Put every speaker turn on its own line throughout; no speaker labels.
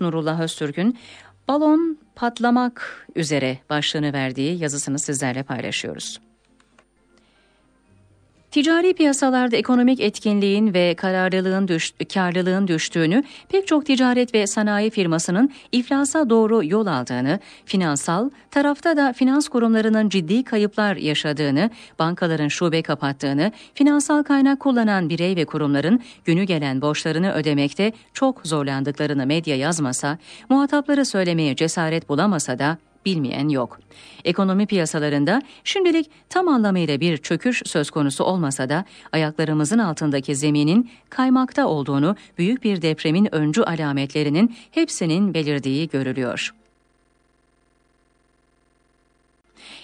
Nurullah Öztürk'ün Balon Patlamak üzere başlığını verdiği yazısını sizlerle paylaşıyoruz. Ticari piyasalarda ekonomik etkinliğin ve kararlılığın düş, karlılığın düştüğünü, pek çok ticaret ve sanayi firmasının iflasa doğru yol aldığını, finansal tarafta da finans kurumlarının ciddi kayıplar yaşadığını, bankaların şube kapattığını, finansal kaynak kullanan birey ve kurumların günü gelen borçlarını ödemekte çok zorlandıklarını medya yazmasa, muhatapları söylemeye cesaret bulamasa da bilmeyen yok. Ekonomi piyasalarında şimdilik tam anlamıyla bir çöküş söz konusu olmasa da ayaklarımızın altındaki zeminin kaymakta olduğunu, büyük bir depremin öncü alametlerinin hepsinin belirdiği görülüyor.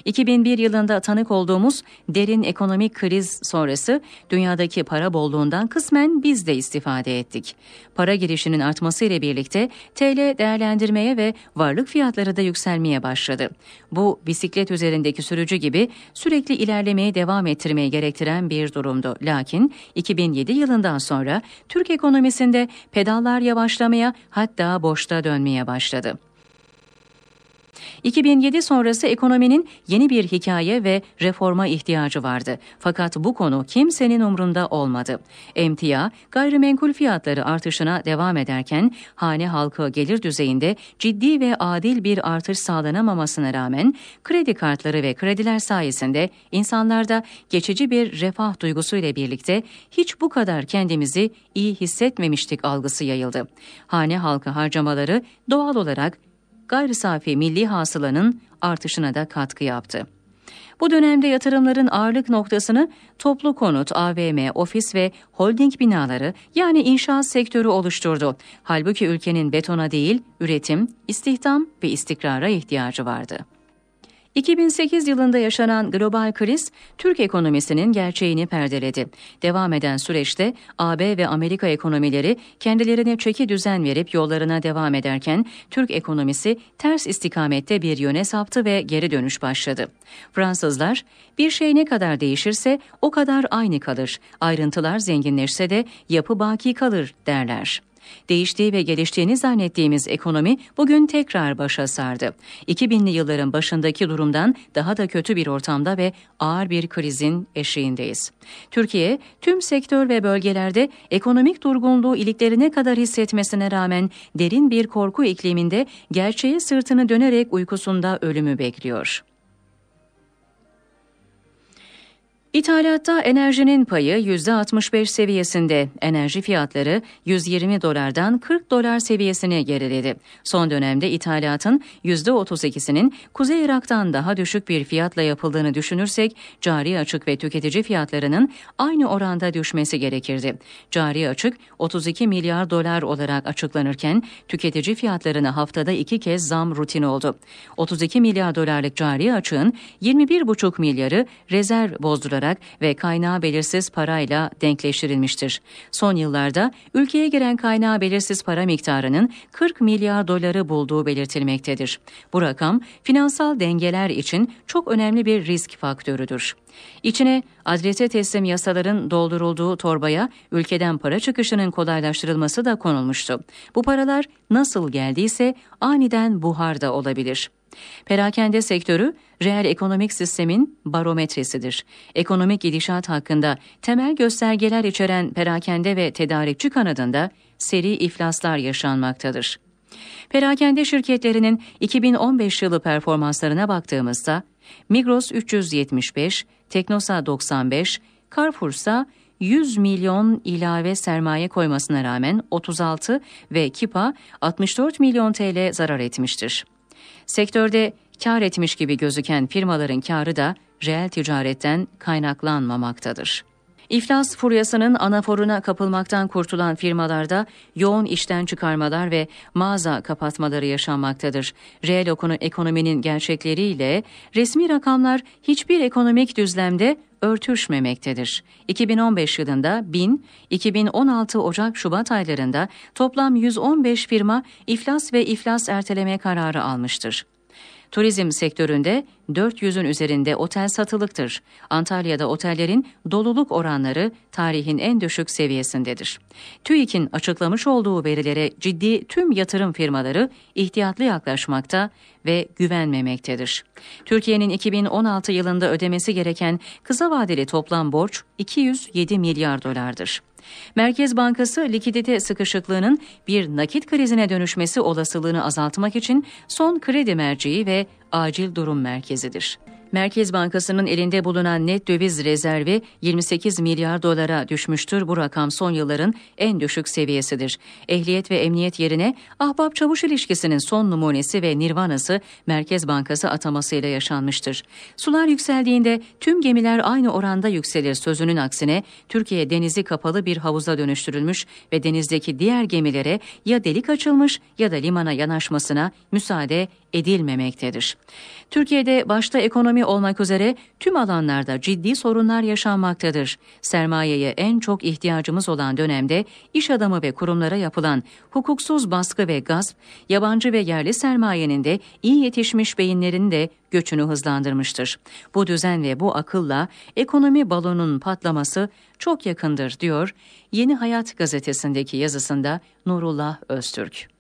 2001 yılında tanık olduğumuz derin ekonomik kriz sonrası dünyadaki para bolluğundan kısmen biz de istifade ettik. Para girişinin artması ile birlikte TL değerlendirmeye ve varlık fiyatları da yükselmeye başladı. Bu bisiklet üzerindeki sürücü gibi sürekli ilerlemeye devam ettirmeyi gerektiren bir durumdu. Lakin 2007 yılından sonra Türk ekonomisinde pedallar yavaşlamaya hatta boşta dönmeye başladı. 2007 sonrası ekonominin yeni bir hikaye ve reforma ihtiyacı vardı. Fakat bu konu kimsenin umrunda olmadı. Emtia, gayrimenkul fiyatları artışına devam ederken hane halkı gelir düzeyinde ciddi ve adil bir artış sağlanamamasına rağmen kredi kartları ve krediler sayesinde insanlarda geçici bir refah duygusuyla birlikte hiç bu kadar kendimizi iyi hissetmemiştik algısı yayıldı. Hane halkı harcamaları doğal olarak gayri safi milli hasılanın artışına da katkı yaptı. Bu dönemde yatırımların ağırlık noktasını toplu konut, AVM, ofis ve holding binaları yani inşaat sektörü oluşturdu. Halbuki ülkenin betona değil, üretim, istihdam ve istikrara ihtiyacı vardı. 2008 yılında yaşanan global kriz Türk ekonomisinin gerçeğini perdeledi. Devam eden süreçte AB ve Amerika ekonomileri kendilerine çeki düzen verip yollarına devam ederken Türk ekonomisi ters istikamette bir yöne saptı ve geri dönüş başladı. Fransızlar bir şey ne kadar değişirse o kadar aynı kalır. Ayrıntılar zenginleşse de yapı baki kalır derler. Değiştiği ve geliştiğini zannettiğimiz ekonomi bugün tekrar başa sardı. 2000'li yılların başındaki durumdan daha da kötü bir ortamda ve ağır bir krizin eşiğindeyiz. Türkiye tüm sektör ve bölgelerde ekonomik durgunluğu iliklerine kadar hissetmesine rağmen derin bir korku ikliminde gerçeğe sırtını dönerek uykusunda ölümü bekliyor. İthalatta enerjinin payı %65 seviyesinde, enerji fiyatları 120 dolardan 40 dolar seviyesine geriledi. Son dönemde ithalatın %32'sinin Kuzey Irak'tan daha düşük bir fiyatla yapıldığını düşünürsek, cari açık ve tüketici fiyatlarının aynı oranda düşmesi gerekirdi. Cari açık 32 milyar dolar olarak açıklanırken, tüketici fiyatlarına haftada iki kez zam rutin oldu. 32 milyar dolarlık cari açığın 21,5 milyarı rezerv bozdurarak olarak ve kaynağı belirsiz parayla denkleştirilmiştir. Son yıllarda ülkeye giren kaynağı belirsiz para miktarının 40 milyar doları bulduğu belirtilmektedir. Bu rakam finansal dengeler için çok önemli bir risk faktörüdür. İçine adrese teslim yasaların doldurulduğu torbaya ülkeden para çıkışının kolaylaştırılması da konulmuştu. Bu paralar nasıl geldiyse aniden buharda olabilir. Perakende sektörü reel ekonomik sistemin barometresidir. Ekonomik gidişat hakkında temel göstergeler içeren perakende ve tedarikçi kanadında seri iflaslar yaşanmaktadır. Perakende şirketlerinin 2015 yılı performanslarına baktığımızda Migros 375, Teknosa 95, Carrefour'sa 100 milyon ilave sermaye koymasına rağmen 36 ve Kipa 64 milyon TL zarar etmiştir. Sektörde kar etmiş gibi gözüken firmaların karı da reel ticaretten kaynaklanmamaktadır. İflas furyasının anaforuna kapılmaktan kurtulan firmalarda yoğun işten çıkarmalar ve mağaza kapatmaları yaşanmaktadır. Reel ekonominin gerçekleriyle resmi rakamlar hiçbir ekonomik düzlemde örtüşmemektedir. 2015 yılında 1000, 2016 Ocak-Şubat aylarında toplam 115 firma iflas ve iflas erteleme kararı almıştır. Turizm sektöründe 400'ün üzerinde otel satılıktır. Antalya'da otellerin doluluk oranları tarihin en düşük seviyesindedir. TÜİK'in açıklamış olduğu verilere ciddi tüm yatırım firmaları ihtiyatlı yaklaşmakta ve güvenmemektedir. Türkiye'nin 2016 yılında ödemesi gereken kısa vadeli toplam borç 207 milyar dolardır. Merkez Bankası likidite sıkışıklığının bir nakit krizine dönüşmesi olasılığını azaltmak için son kredi merceği ve acil durum merkezidir. Merkez Bankası'nın elinde bulunan net döviz rezervi 28 milyar dolara düşmüştür. Bu rakam son yılların en düşük seviyesidir. Ehliyet ve emniyet yerine ahbap çavuş ilişkisinin son numunesi ve nirvanası Merkez Bankası atamasıyla yaşanmıştır. Sular yükseldiğinde tüm gemiler aynı oranda yükselir sözünün aksine Türkiye denizi kapalı bir havuza dönüştürülmüş ve denizdeki diğer gemilere ya delik açılmış ya da limana yanaşmasına müsaade edilmemektedir. Türkiye'de başta ekonomi ekonomi olmak üzere tüm alanlarda ciddi sorunlar yaşanmaktadır. Sermayeye en çok ihtiyacımız olan dönemde iş adamı ve kurumlara yapılan hukuksuz baskı ve gasp, yabancı ve yerli sermayenin de iyi yetişmiş beyinlerin de göçünü hızlandırmıştır. Bu düzen ve bu akılla ekonomi balonunun patlaması çok yakındır diyor Yeni Hayat gazetesindeki yazısında Nurullah Öztürk.